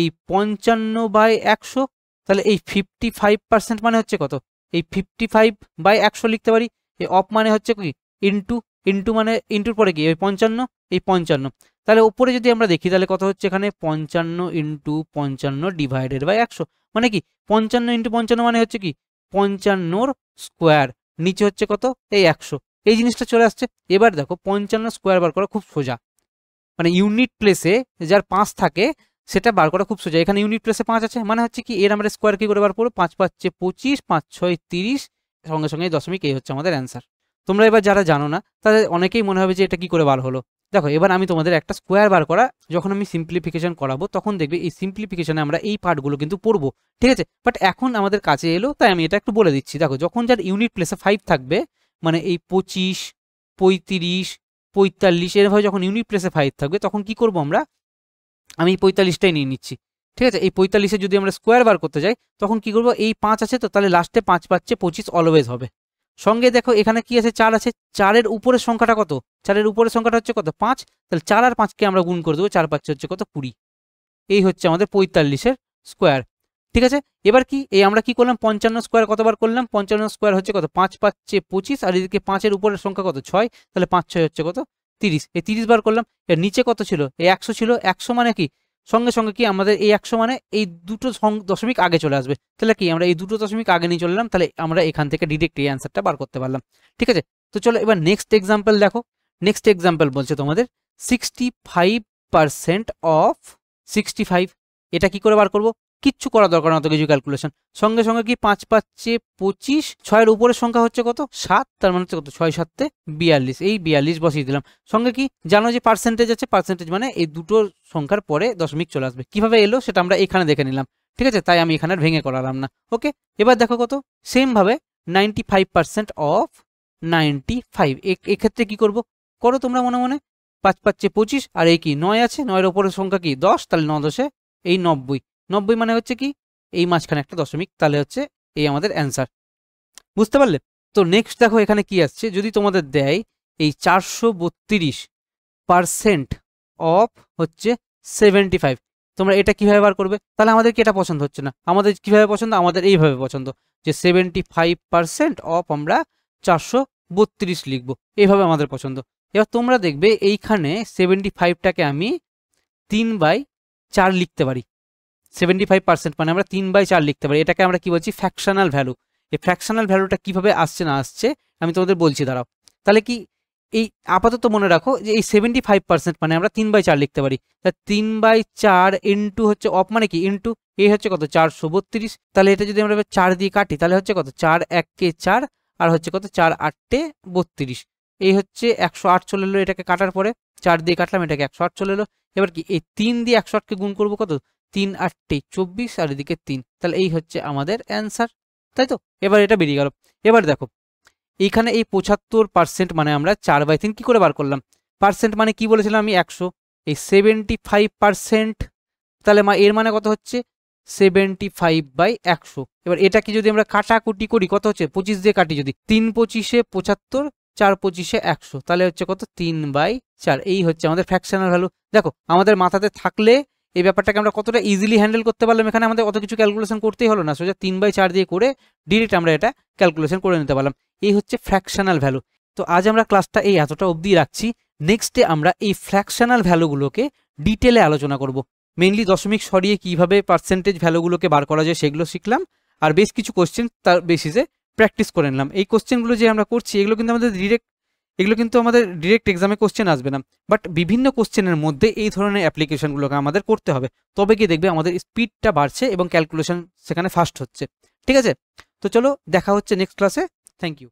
এই পঞ্চান্ন বাই একশো তাহলে এই ফিফটি ফাইভ পার্সেন্ট মানে হচ্ছে কত এই ফিফটি ফাইভ বাই একশো লিখতে পারি এই অফ মানে হচ্ছে কি ইন্টু ইন্টু মানে ইন্টুর পরে কি ওই পঞ্চান্ন এই পঞ্চান্ন তাহলে উপরে যদি আমরা দেখি তাহলে কত হচ্ছে এখানে পঞ্চান্ন ইন্টু পঞ্চান্ন ডিভাইডেড বাই একশো মানে কি পঞ্চান্ন ইন্টু পঞ্চান্ন মানে হচ্ছে কি পঞ্চান্নর স্কোয়ার নিচে হচ্ছে কত এই একশো এই জিনিসটা চলে আসছে এবার দেখো পঞ্চান্ন স্কোয়ার বার করা খুব সোজা মানে ইউনিট প্লেসে যার পাঁচ থাকে সেটা বার করা খুব সোজা এখানে ইউনিট প্লেসে পাঁচ আছে মানে হচ্ছে কি এর আমরা স্কোয়ার কি করে বার করবো পাঁচ পাঁচে পঁচিশ পাঁচ ছয় তিরিশ সঙ্গে সঙ্গে দশমিক এই হচ্ছে আমাদের অ্যান্সার তোমরা এবার যারা জানো না তাদের অনেকেই মনে হবে যে এটা কি করে বার হলো দেখো এবার আমি তোমাদের একটা স্কোয়ার বার করা যখন আমি সিম্পলিফিকেশন করাবো তখন দেখবে এই সিম্পলিফিকেশনে আমরা এই পার্টগুলো কিন্তু পড়বো ঠিক আছে বাট এখন আমাদের কাছে এলো তাই আমি এটা একটু বলে দিচ্ছি দেখো যখন যার ইউনিট প্লেসে ফাইভ থাকবে মানে এই পঁচিশ পঁয়ত্রিশ পঁয়তাল্লিশ এরভাবে যখন ইউনিট প্লেসে ফাইভ থাকবে তখন কি করব আমরা আমি এই পঁয়তাল্লিশটাই নিয়ে নিচ্ছি ঠিক আছে এই পঁয়তাল্লিশে যদি আমরা স্কোয়ার বার করতে যাই তখন কি করব এই পাঁচ আছে তো তাহলে লাস্টে পাঁচ পাচ্ছে পঁচিশ অলওয়েজ হবে সঙ্গে দেখো এখানে কি আছে চার আছে চারের উপরের সংখ্যাটা কত চারের উপরের সংখ্যাটা হচ্ছে কত পাঁচ তাহলে চার আর পাঁচকে আমরা গুণ করে দেবো চার পাঁচ হচ্ছে কত কুড়ি এই হচ্ছে আমাদের পঁয়তাল্লিশের স্কোয়ার ঠিক আছে এবার কি এই আমরা কি করলাম পঞ্চান্ন স্কোয়ার কতবার করলাম পঞ্চান্ন স্কোয়ার হচ্ছে কত পাঁচ পাঁচে পঁচিশ আর এদিকে পাঁচের উপরের সংখ্যা কত ছয় তাহলে পাঁচ ছয় হচ্ছে কত তিরিশ এই তিরিশ বার করলাম এর নিচে কত ছিল এই একশো ছিল একশো মানে কি সঙ্গে সঙ্গে কি আমাদের এই একশো মানে এই দুটো দশমিক আগে চলে আসবে তাহলে কি আমরা এই দুটো দশমিক আগে নিয়ে চললাম তাহলে আমরা এখান থেকে ডিরেক্ট এই অ্যান্সারটা বার করতে পারলাম ঠিক আছে তো চলো এবার নেক্সট এক্সাম্পল দেখো নেক্সট এক্সাম্পল বলছে তোমাদের sixty five percent of sixty five এটা কি করে বার করব কিচ্ছু করা দরকার না অত কিছু ক্যালকুলেশন সঙ্গে সঙ্গে কি পাঁচ পাঁচ চেয়ে পঁচিশ ছয়ের উপরের সংখ্যা হচ্ছে কত সাত তার মানে হচ্ছে কত ছয় সাততে বিয়াল্লিশ এই বিয়াল্লিশ বসিয়ে দিলাম সঙ্গে কি জানো যে পার্সেন্টেজ আছে পার্সেন্টেজ মানে এই দুটো সংখ্যার পরে দশমিক চলে আসবে কিভাবে এলো সেটা আমরা এখানে দেখে নিলাম ঠিক আছে তাই আমি এখানে ভেঙে করালাম না ওকে এবার দেখো কত সেমভাবে ninety five percent of ninety five এক্ষেত্রে কী করবো করো তোমরা মনে মনে পাঁচ পাঁচ চেয়ে পঁচিশ আর এই কি নয় আছে নয়ের ওপরের সংখ্যা কি দশ তাহলে ন দশে এই নব্বই নব্বই মানে হচ্ছে কি এই মাঝখানে একটা দশমিক তাহলে হচ্ছে এই আমাদের অ্যান্সার বুঝতে পারলে তো নেক্সট দেখো এখানে কি আসছে যদি তোমাদের দেয় এই চারশো বত্রিশ পারসেন্ট অফ হচ্ছে সেভেন্টি ফাইভ তোমরা এটা কিভাবে বার করবে তাহলে আমাদের কি এটা পছন্দ হচ্ছে না আমাদের কিভাবে পছন্দ আমাদের এইভাবে পছন্দ যে সেভেন্টি ফাইভ পারসেন্ট অফ আমরা চারশো বত্রিশ লিখবো এইভাবে আমাদের পছন্দ এবার তোমরা দেখবে এইখানে সেভেন্টি ফাইভটাকে আমি তিন বাই চার লিখতে পারি সেভেন্টি ফাইভ পার্সেন্ট মানে আমরা তিন বাই চার লিখতে পারি এটাকে আমরা কি বলছি ফ্যাকশনাল ভ্যালু এই ফ্র্যাকশনাল ভ্যালুটা কীভাবে আসছে না আসছে আমি তোমাদের বলছি দাঁড়াও তাহলে কি এই আপাতত মনে রাখো যে এই সেভেন্টি ফাইভ পার্সেন্ট মানে আমরা তিন বাই চার লিখতে পারি তা তিন বাই চার ইন্টু হচ্ছে অফ মানে কি ইন্টু এই হচ্ছে কত চারশো বত্রিশ তাহলে এটা যদি আমরা চার দিয়ে কাটি তাহলে হচ্ছে কত চার এককে চার আর হচ্ছে কত চার আটটে বত্রিশ এই হচ্ছে একশো আট চলে এলো এটাকে কাটার পরে চার দিয়ে কাটলাম এটাকে একশো আট চলে এলো এবার কি এই তিন দিয়ে একশো আটকে গুণ করবো কত তিন আটটি চব্বিশ আর এদিকে তিন তাহলে এই হচ্ছে আমাদের অ্যান্সার তাই তো এবার এটা বেরিয়ে গেল এবার দেখো এইখানে এই পঁচাত্তর পার্সেন্ট মানে আমরা চার বাই তিন কী করে বার করলাম পার্সেন্ট মানে কি বলেছিলাম আমি একশো এই সেভেন্টি ফাইভ পার্সেন্ট তাহলে এর মানে কত হচ্ছে সেভেন্টি ফাইভ বাই একশো এবার এটাকে যদি আমরা কাটাকুটি করি কত হচ্ছে পঁচিশ দিয়ে কাটি যদি তিন পঁচিশে পঁচাত্তর চার পঁচিশে একশো তাহলে হচ্ছে কত তিন বাই চার এই হচ্ছে আমাদের ফ্র্যাকশনাল ভ্যালু দেখো আমাদের মাথাতে থাকলে এই ব্যাপারটাকে আমরা কতটা ইজিলি হ্যান্ডেল করতে পারলাম এখানে আমাদের অত কিছু ক্যালকুলেশন করতেই হলো না সোজা তিন বাই চার দিয়ে করে ডিরেক্ট আমরা এটা ক্যালকুলেশন করে নিতে পারলাম এই হচ্ছে ফ্র্যাকশনাল ভ্যালু তো আজ আমরা ক্লাসটা এই এতটা অবধি রাখছি নেক্সটে আমরা এই ফ্র্যাকশনাল ভ্যালুগুলোকে ডিটেলে আলোচনা করব মেনলি দশমিক সরিয়ে কীভাবে পার্সেন্টেজ ভ্যালুগুলোকে বার করা যায় সেগুলো শিখলাম আর বেশ কিছু কোশ্চেন তার বেসিসে প্র্যাকটিস করে নিলাম এই কোশ্চেনগুলো যে আমরা করছি এগুলো কিন্তু আমাদের ডিরেক্ট এগুলো কিন্তু আমাদের ডিরেক্ট এক্সামে কোশ্চেন আসবে না বাট বিভিন্ন কোশ্চেনের মধ্যে এই ধরনের অ্যাপ্লিকেশনগুলোকে আমাদের করতে হবে তবে গিয়ে দেখবে আমাদের স্পিডটা বাড়ছে এবং ক্যালকুলেশন সেখানে ফাস্ট হচ্ছে ঠিক আছে তো চলো দেখা হচ্ছে নেক্সট ক্লাসে থ্যাংক ইউ